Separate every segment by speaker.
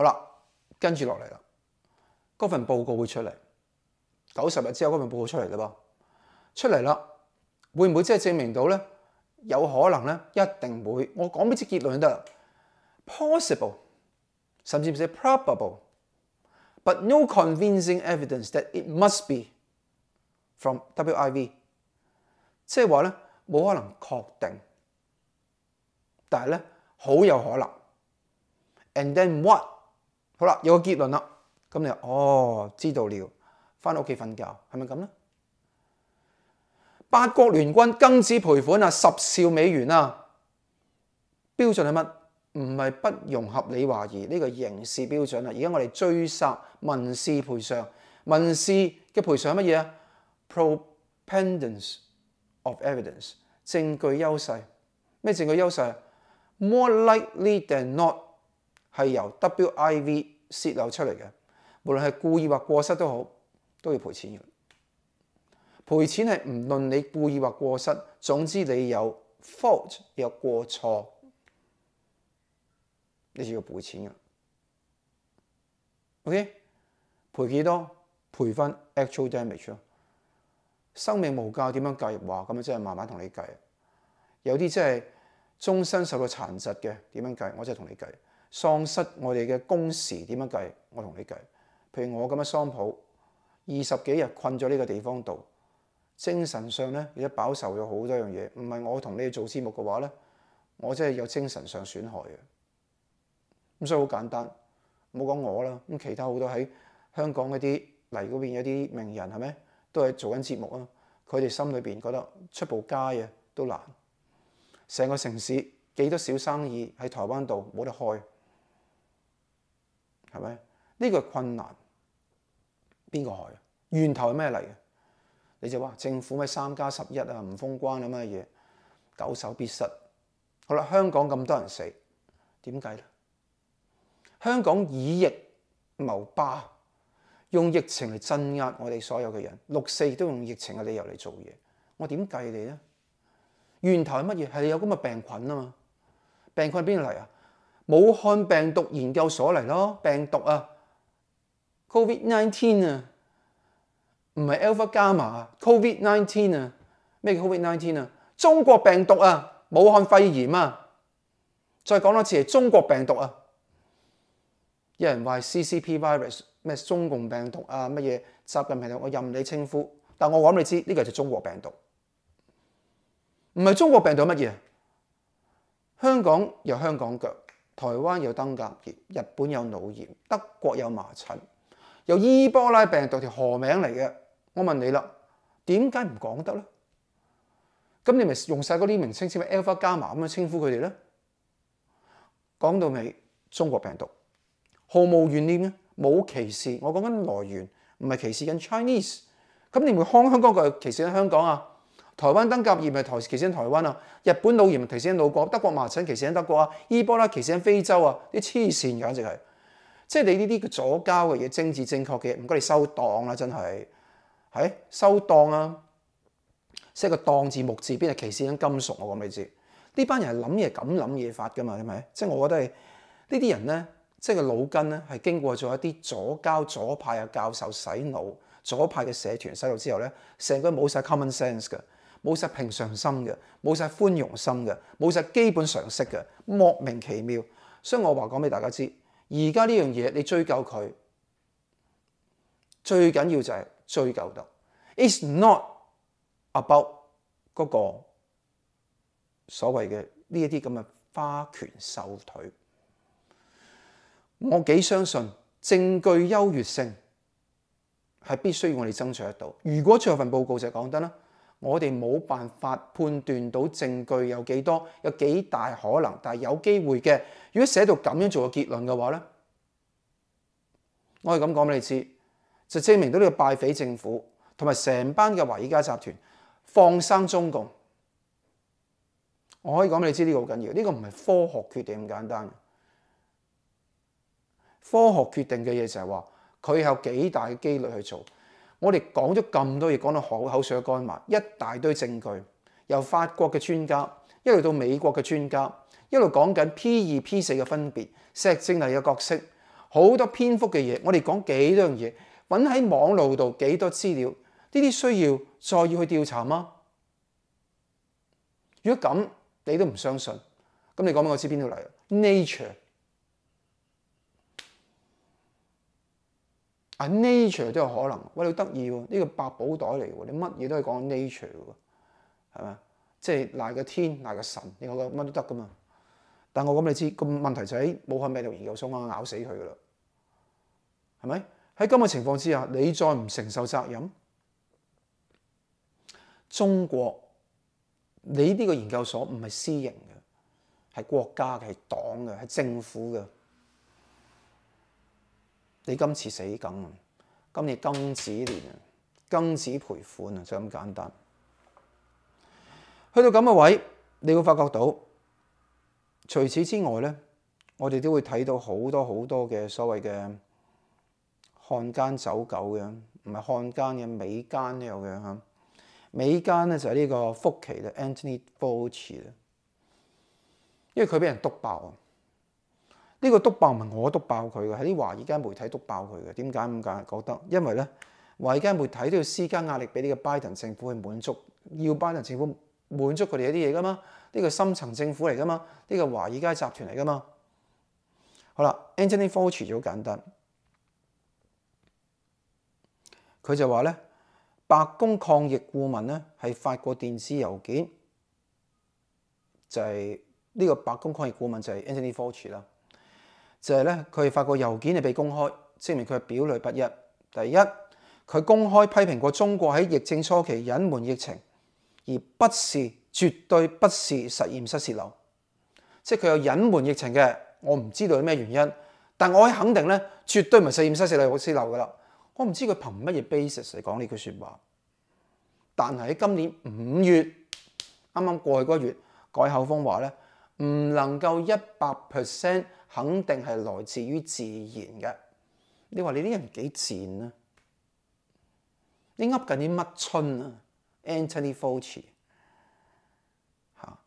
Speaker 1: 好啦，跟住落嚟啦，嗰份報告會出嚟，九十日之後嗰份報告出嚟啦噃，出嚟啦，會唔會即係證明到咧？有可能咧，一定會。我講俾啲結論得，possible，甚至唔使 probable，but no convincing evidence that it must be from WIV。即係話咧，冇可能確定，但係咧，好有可能。And then what？好啦，有個結論啦，咁你哦知道了，翻到屋企瞓覺係咪咁咧？八國聯軍庚止賠款啊，十兆美元啊，標準係乜？唔係不容合理懷疑呢個刑事標準啊，而家我哋追殺民事賠償，民事嘅賠償係乜嘢啊 p r o p e n e n t s of evidence，證據優勢，咩證據優勢？More likely than not。係由 W.I.V. 泄漏出嚟嘅，無論係故意或過失都好，都要賠錢嘅。賠錢係唔論你故意或過失，總之你有 fault 有過錯，你就要賠錢嘅。OK，賠幾多？賠翻 actual damage 咯。生命無價，點樣計？哇！咁樣即係慢慢同你計。有啲即係終身受到殘疾嘅，點樣計？我即係同你計。喪失我哋嘅工時點樣計？我同你計，譬如我咁嘅商鋪二十幾日困咗呢個地方度，精神上咧亦都飽受咗好多樣嘢。唔係我同你做節目嘅話咧，我真係有精神上損害嘅。咁所以好簡單，冇講我啦。咁其他好多喺香港嗰啲嚟嗰邊一啲名人係咪都係做緊節目啊？佢哋心裏邊覺得出部街啊都難，成個城市幾多小生意喺台灣度冇得開。係咪？呢個困難邊個害？源頭係咩嚟嘅？你就話政府咪三加十一啊，唔封關啊乜嘢，九守必失。好啦，香港咁多人死，點計咧？香港以疫謀霸，用疫情嚟鎮壓我哋所有嘅人。六四都用疫情嘅理由嚟做嘢，我點計你咧？源頭係乜嘢？係有咁嘅病菌啊嘛？病菌邊度嚟啊？武漢病毒研究所嚟咯，病毒啊，Covid nineteen 啊，唔係 Alpha Gamma，Covid nineteen 啊，咩叫 Covid nineteen 啊？中國病毒啊，武漢肺炎啊，再講多次係中國病毒啊！有人話 CCP virus 咩中共病毒啊乜嘢習近平我任你稱呼，但我話你知呢個就中國病毒，唔係中國病毒乜嘢？香港有香港腳。台灣有登革熱，日本有腦炎，德國有麻疹，有伊波拉病毒條河名嚟嘅。我問你啦，點解唔講得咧？咁你咪用曬嗰啲名稱，似咩 Alpha、加 a 咁樣稱呼佢哋咧？講到尾中國病毒，毫無怨念嘅，冇歧視。我講緊來源，唔係歧視緊 Chinese。咁你咪看香港句歧視緊香港啊？台灣登革熱咪歧視咗台灣啊，日本腦炎咪歧視咗英國，德國麻疹歧視咗德國啊，伊波拉歧視咗非洲啊，啲黐線嘅簡直係，即係你呢啲嘅左交嘅嘢，政治正確嘅嘢，唔該你收檔啦，真係，係收檔啊，即係個檔字木字邊係歧視緊金屬我咁你知，呢班人係諗嘢咁諗嘢法㗎嘛，係咪？即係我覺得係呢啲人咧，即係個腦筋咧係經過咗一啲左交左派嘅教授洗腦，左派嘅社團洗腦之後咧，成個冇晒 common sense 㗎。冇晒平常心嘅，冇晒寬容心嘅，冇晒基本常識嘅，莫名其妙。所以我話講俾大家知，而家呢樣嘢你追究佢最緊要就係追究到。It's not about 嗰個所謂嘅呢一啲咁嘅花拳瘦腿。我幾相信證據優越性係必須要我哋爭取得到。如果最後份報告就係講得啦。我哋冇办法判断到证据有几多，有几大可能，但系有机会嘅。如果写到咁样做嘅结论嘅话咧，我以咁讲俾你知，就证明到呢个败匪政府同埋成班嘅华尔街集团放生中共。我可以讲俾你知呢个好紧要，呢个唔系科学决定咁简单。科学决定嘅嘢就系话，佢有几大嘅几率去做。我哋講咗咁多嘢，講到口口水都干埋，一大堆證據，由法國嘅專家一路到美國嘅專家，一路講緊 P 二 P 四嘅分別，石正丽嘅角色，好多篇幅嘅嘢，我哋讲几樣嘢，揾喺網路度幾多資料，呢啲需要再要去調查嗎？如果咁，你都唔相信，咁你講俾我知邊度嚟？Nature。啊 nature 都有可能，喂，你得意喎，呢個百寶袋嚟喎，你乜嘢都係講 nature 喎，係咪？即係賴個天，賴個神，我講得乜都得噶嘛。但我咁你知個問題就喺武漢病毒研究所咬死佢噶啦，係咪？喺今個情況之下，你再唔承受責任，中國你呢個研究所唔係私營嘅，係國家嘅，係黨嘅，係政府嘅。你今次死梗啊！今年庚子年啊，庚子賠款啊，就咁簡單。去到咁嘅位，你會發覺到除此之外咧，我哋都會睇到好多好多嘅所謂嘅漢奸走狗嘅，唔係漢奸嘅美奸有嘅吓。美奸咧就係呢個福奇嘅 a n t h o n y Fauci 啦，因為佢俾人督爆啊！呢個督爆唔係我督爆佢嘅，係啲華爾街媒體督爆佢嘅。點解咁解？覺得因為咧，華爾街媒體都要施加壓力俾呢個拜登政府去滿足，要拜登政府滿足佢哋一啲嘢噶嘛？呢個深層政府嚟噶嘛？呢個華爾街集團嚟噶嘛？好啦，Anthony Fauci 就好簡單，佢就話咧，白宮抗疫顧問咧係發過電子郵件，就係呢個白宮抗疫顧問就係 Anthony Fauci 啦。就係咧，佢發個郵件係被公開，證明佢表裏不一。第一，佢公開批評過中國喺疫症初期隱瞞疫情，而不是絕對不是實驗室泄漏。即係佢有隱瞞疫情嘅，我唔知道咩原因，但我係肯定咧，絕對唔係實驗室泄漏。我知漏㗎啦，我唔知佢憑乜嘢 basis 嚟講呢句説話。但係喺今年五月啱啱過去嗰月，改口風話咧，唔能夠一百 percent。肯定係來自於自然嘅。你話你啲人幾賤啊？你噏緊啲乜春啊？Anthony Fauci 嚇，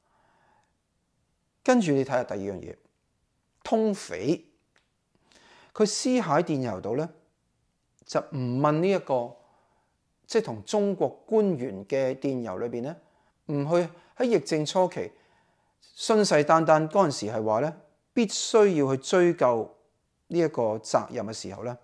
Speaker 1: 跟住你睇下第二樣嘢，通匪佢私海電郵度咧，就唔問呢一個即係同中國官員嘅電郵裏邊咧，唔去喺疫症初期信誓旦旦嗰陣時係話咧。必須要去追究呢一個責任嘅時候咧，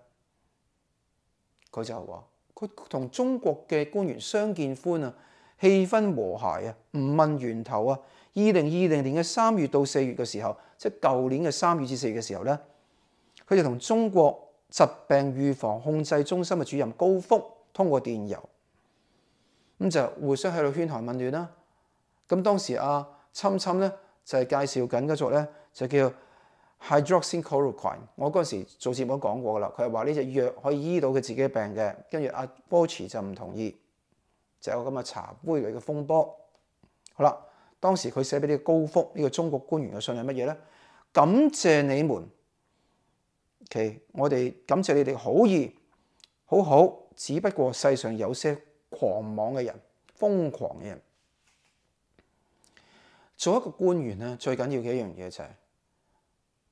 Speaker 1: 佢就話：佢同中國嘅官員相見歡啊，氣氛和諧啊，唔問源頭啊。二零二零年嘅三月到四月嘅時候，即系舊年嘅三月至四月嘅時候咧，佢就同中國疾病預防控制中心嘅主任高福通過電郵咁就互相喺度圈寒問暖啦。咁當時阿侵侵咧就係介紹緊嗰座咧。就叫 hydroxychloroquine。我嗰時做節目講過啦，佢係話呢隻藥可以醫到佢自己病嘅。跟住阿 Bochy 就唔同意，就係咁嘅茶杯類嘅風波。好啦，當時佢寫俾啲高福呢個中國官員嘅信係乜嘢咧？感謝你們，其我哋感謝你哋好意，好好。只不過世上有些狂妄嘅人、瘋狂嘅人，做一個官員咧最緊要嘅一樣嘢就係。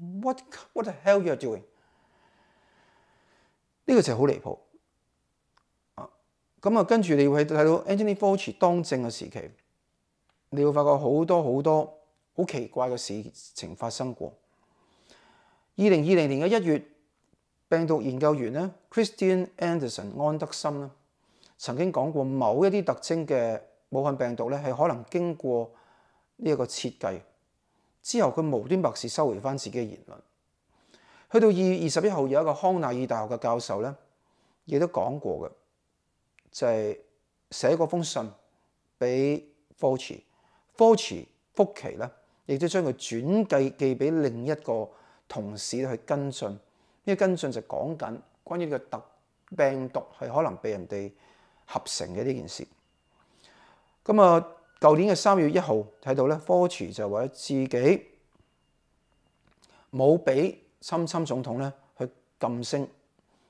Speaker 1: What what the hell you're doing？呢個就好離譜啊！咁啊，跟住你会睇到 Anthony Fauci 當政嘅時期，你会發覺好多好多好奇怪嘅事情發生過。二零二零年嘅一月，病毒研究員咧，Christian Anderson 安德森咧曾經講過某一啲特徵嘅武漢病毒咧，係可能經過呢一個設計。之後佢無端白事收回翻自己嘅言論，去到二月二十一號有一個康奈爾大學嘅教授咧，亦都講過嘅，就係寫嗰封信俾 f o r c h f o r c h 福奇咧，亦都將佢轉寄寄俾另一個同事去跟進，呢個跟進就講緊關於呢個特病毒係可能被人哋合成嘅呢件事，咁啊。舊年嘅三月一號睇到咧，科辭就為咗自己冇俾侵侵總統咧去禁聲，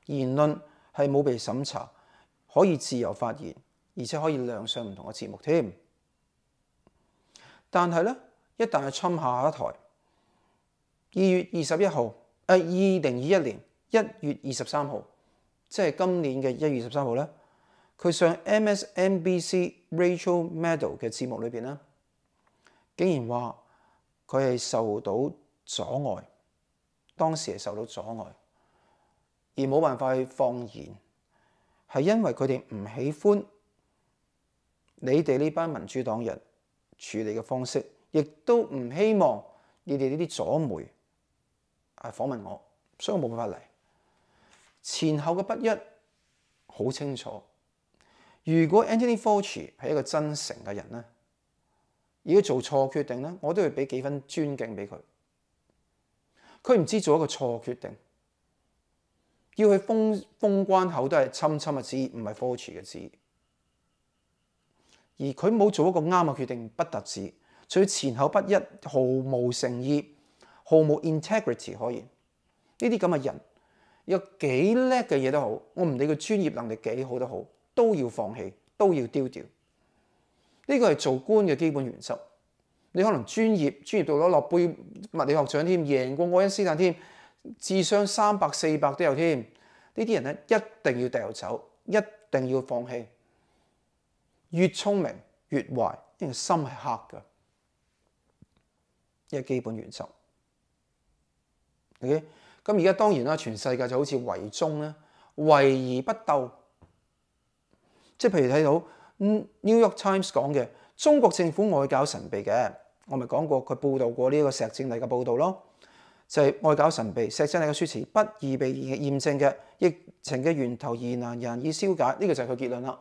Speaker 1: 言論係冇被審查，可以自由發言，而且可以亮相唔同嘅節目添。但係咧，一旦係侵下一台，二月二十一號誒，二零二一年一月二十三號，即係今年嘅一月二十三號咧。佢上 M S N B C Rachel Maddow 嘅節目裏邊咧，竟然話佢係受到阻礙，當時係受到阻礙，而冇辦法去放言，係因為佢哋唔喜歡你哋呢班民主黨人處理嘅方式，亦都唔希望你哋呢啲左媒啊訪問我，所以我冇辦法嚟，前後嘅不一好清楚。如果 Anthony Fauci 係一個真誠嘅人咧，如果做錯決定咧，我都會俾幾分尊敬俾佢。佢唔知做一個錯決定，要去封封關口都係侵侵嘅資，唔係 Fauci 嘅資。而佢冇做一個啱嘅決定，不特止，再前後不一，毫無誠意，毫無 integrity 可言。呢啲咁嘅人，有幾叻嘅嘢都好，我唔理佢專業能力幾好都好。都要放棄，都要丟掉。呢個係做官嘅基本原則。你可能專業專業到攞诺贝物理學獎添，贏過愛因斯坦添，智商三百四百都有添。呢啲人咧一定要掉走，一定要放棄。越聰明越坏，因为心係黑嘅，一個基本原則。OK，咁而家當然啦，全世界就好似圍中咧，圍而不鬥。即係譬如睇到 New York Times 講嘅中國政府外搞神秘嘅，我咪講過佢報道過呢個石正麗嘅報道咯，就係外搞神秘，石正麗嘅說詞不易被驗證嘅，疫情嘅源頭疑難難以消解，呢個就係佢結論啦。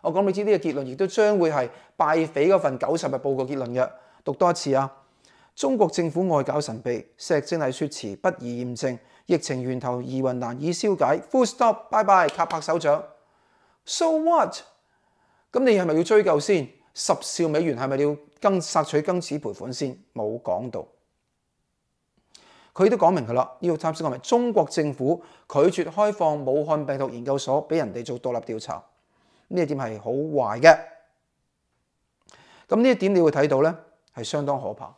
Speaker 1: 我講你知呢個結論亦都將會係拜匪嗰份九十日報告結論嘅，讀多一次啊！中國政府外搞神秘，石正麗説詞不易驗證，疫情源頭疑雲難以消解。Full stop，拜拜，拍拍手掌。So what？咁你系咪要追究先？十兆美元系咪要更索取更此赔款先？冇讲到，佢都讲明噶啦。個插少講明，中国政府拒绝开放武汉病毒研究所俾人哋做独立调查，呢一点系好坏嘅。咁呢一点你会睇到咧，系相当可怕。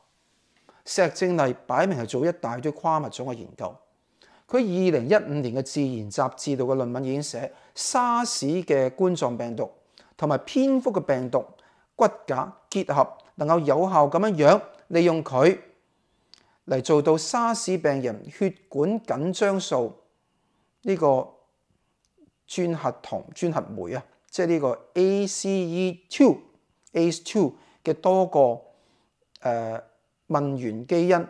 Speaker 1: 石正丽摆明系做一大堆跨物种嘅研究。佢二零一五年嘅自然雜誌度嘅論文已經寫沙士嘅冠狀病毒同埋蝙蝠嘅病毒骨架結合，能夠有效咁樣樣利用佢嚟做到沙士病人血管緊張素呢個專核糖專核酶啊，即係呢個 ACE two ACE two 嘅多個誒問源基因。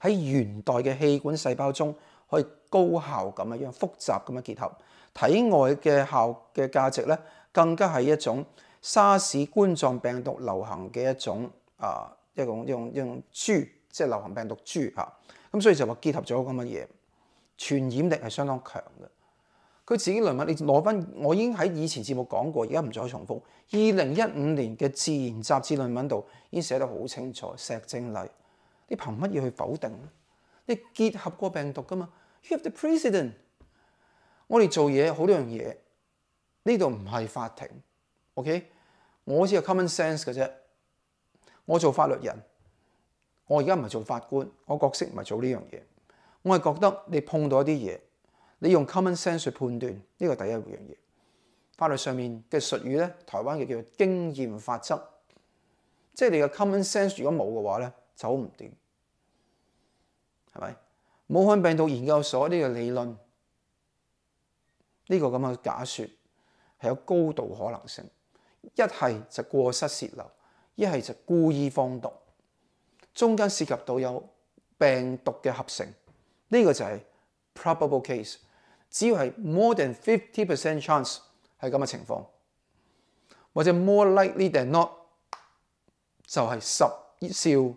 Speaker 1: 喺元代嘅器管細胞中，可以高效咁樣複雜咁樣結合，體外嘅效嘅價值咧，更加係一種沙士冠狀病毒流行嘅一種啊，一種一用豬，即係流行病毒豬嚇，咁所以就話結合咗咁嘅嘢傳染力係相當強嘅。佢自己論文，你攞翻我已經喺以前節目講過，而家唔再重複。二零一五年嘅《自然》雜誌論文度已經寫得好清楚，石正麗。你憑乜嘢去否定咧？你結合過病毒㗎嘛？You have the precedent。我哋做嘢好多樣嘢，呢度唔係法庭，OK？我只係 common sense 嘅啫。我做法律人，我而家唔係做法官，我角色唔係做呢樣嘢。我係覺得你碰到一啲嘢，你用 common sense 去判斷呢個第一樣嘢。法律上面嘅術語咧，台灣嘅叫做經驗法則，即係你嘅 common sense 如果冇嘅話咧。走唔掂系咪？武汉病毒研究所呢个理论呢个咁嘅假说系有高度可能性，一系就过失泄漏，一系就故意放毒，中间涉及到有病毒嘅合成呢个就系 probable case，只要系 more than fifty percent chance 系咁嘅情况，或者 more likely than not 就系十兆。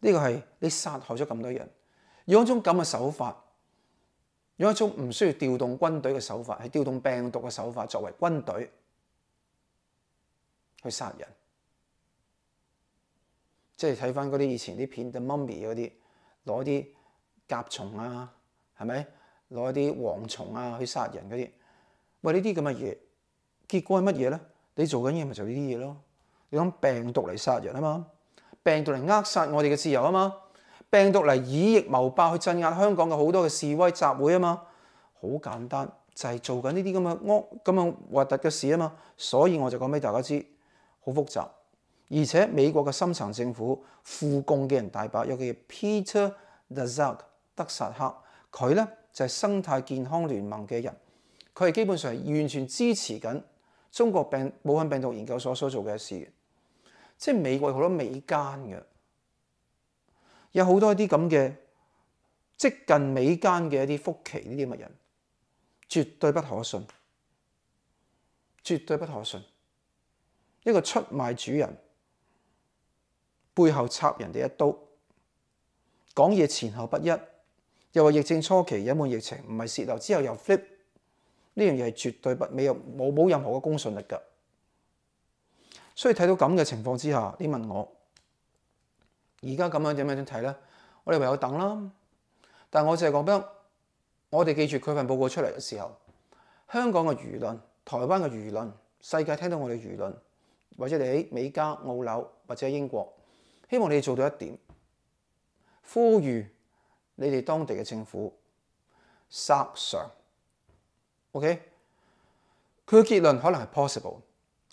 Speaker 1: 呢个系你杀害咗咁多人，用一种咁嘅手法，用一种唔需要调动军队嘅手法，系调动病毒嘅手法作为军队去杀人。即系睇翻嗰啲以前啲片，the mommy 嗰啲，攞啲甲虫啊，系咪？攞啲蝗虫啊去杀人嗰啲。喂，呢啲咁嘅嘢，结果系乜嘢咧？你做紧嘢咪就呢啲嘢咯。你谂病毒嚟杀人啊嘛？病毒嚟扼殺我哋嘅自由啊嘛，病毒嚟以疫謀霸去鎮壓香港嘅好多嘅示威集會啊嘛，好簡單就係做緊呢啲咁嘅惡咁嘅核突嘅事啊嘛，所以我就講俾大家知，好複雜，而且美國嘅深層政府副共嘅人大把，尤其 Peter d e z a k 德薩克，佢咧就係生態健康聯盟嘅人，佢係基本上係完全支持緊中國病武漢病毒研究所所做嘅事。即係美國好多美奸嘅，有好多啲咁嘅即近美奸嘅一啲福奇呢啲嘅人，絕對不可信，絕對不可信。一個出賣主人，背後插人哋一刀，講嘢前後不一，又話疫症初期隱瞞疫情，唔係泄漏之後又 flip 呢樣嘢係絕對不美，冇冇任何嘅公信力㗎。所以睇到咁嘅情況之下，你問我而家咁樣點樣點睇咧？我哋唯有等啦。但系我就係覺得，我哋記住佢份報告出嚟嘅時候，香港嘅輿論、台灣嘅輿論、世界聽到我哋輿論，或者你喺美加、澳紐或者喺英國，希望你哋做到一點，呼籲你哋當地嘅政府殺上。OK，佢嘅結論可能係 possible。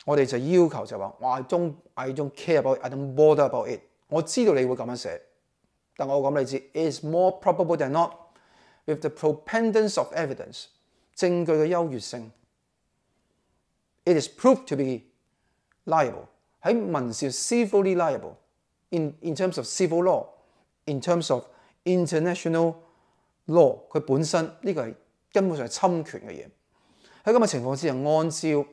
Speaker 1: 我哋就要求就話，我 don't care about，it, don't bother about it。我知道你會咁樣寫，但我講俾你知，is more probable than not，with the preponderance of evidence。整個嘅幽越性 i t is proved to be liable 喺民事 civilly liable，in in terms of civil law，in terms of international law，佢本身呢個係根本上係侵權嘅嘢。喺咁嘅情況之下，按照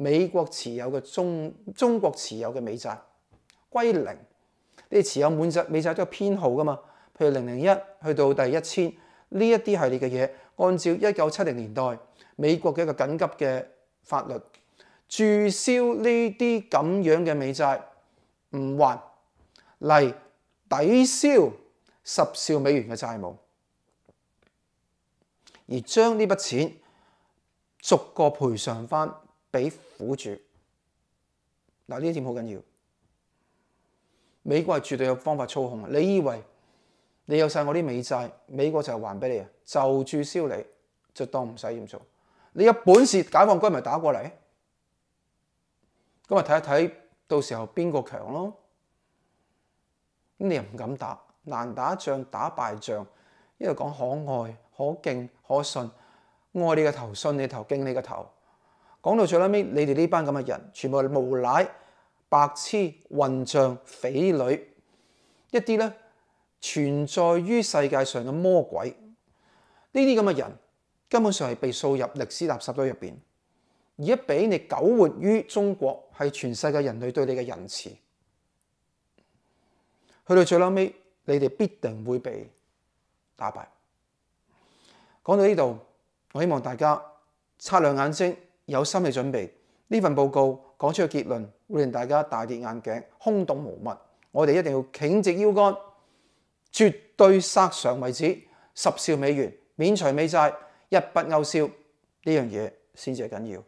Speaker 1: 美國持有嘅中中國持有嘅美債歸零，你持有滿值美債都有編號噶嘛？譬如零零一去到第一千呢一啲系列嘅嘢，按照一九七零年代美國嘅一個緊急嘅法律，註銷呢啲咁樣嘅美債唔還嚟抵消十兆美元嘅債務，而將呢筆錢逐個賠償翻。俾苦住，嗱呢啲点好紧要？美国系绝对有方法操控你以为你有晒我啲美债，美国就系还俾你啊？就注销你，就当唔使咁做。你有本事，解放军咪打过嚟？咁咪睇一睇，到时候边个强咯？咁你又唔敢打，难打仗打败仗，一为讲可爱、可敬、可信，爱你个头，信你头，敬你个头。講到最屘尾，你哋呢班咁嘅人，全部係無賴、白痴、混帳、匪女，一啲咧存在於世界上嘅魔鬼，呢啲咁嘅人根本上係被掃入歷史垃圾堆入邊，而一俾你苟活於中國，係全世界人類對你嘅仁慈。去到最屘尾，你哋必定會被打敗。講到呢度，我希望大家擦亮眼睛。有心理準備，呢份報告講出嘅結論會令大家大跌眼鏡、空洞無物。我哋一定要頸直腰幹，絕對殺上為止，十兆美元免除美債，一不勾銷呢樣嘢先至係緊要。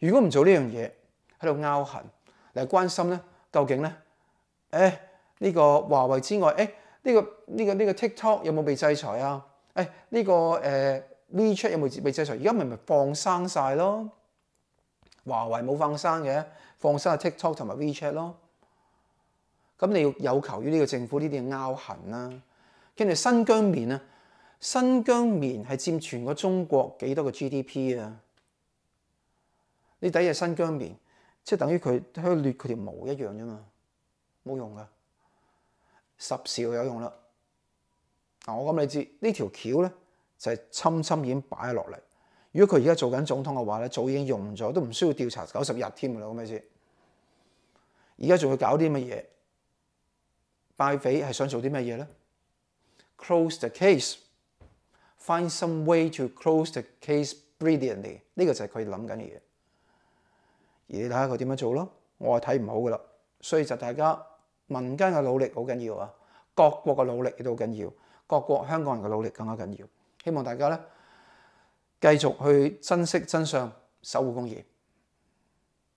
Speaker 1: 如果唔做呢樣嘢，喺度拗痕嚟關心咧，究竟咧，誒呢個華為之外，誒呢個呢個呢個 TikTok 有冇被制裁啊？誒呢個誒 WeChat 有冇被制裁？而家咪咪放生曬咯～華為冇放生嘅，放生阿 TikTok 同埋 WeChat 咯。咁你要有求於呢個政府呢啲嘅拗痕啦。跟住新疆棉啊，新疆棉係佔全個中國幾多個 GDP 啊？你一嘅新疆棉，即係等於佢度亂佢條毛一樣啫嘛，冇用噶。十兆有用啦。嗱，我咁你知呢條橋咧，就係侵侵已經擺落嚟。如果佢而家做緊總統嘅話咧，早已經用咗，都唔需要調查九十日添嘅啦，咁咪意思。而家仲要搞啲乜嘢？拜匪係想做啲乜嘢咧？Close the case，find some way to close the case brilliantly。呢個就係佢諗緊嘅嘢。而你睇下佢點樣做咯，我係睇唔好噶啦。所以就大家民間嘅努力好緊要啊，各國嘅努力亦都好緊要，各國香港人嘅努力更加緊要。希望大家咧。继续去珍惜真相，守护公义。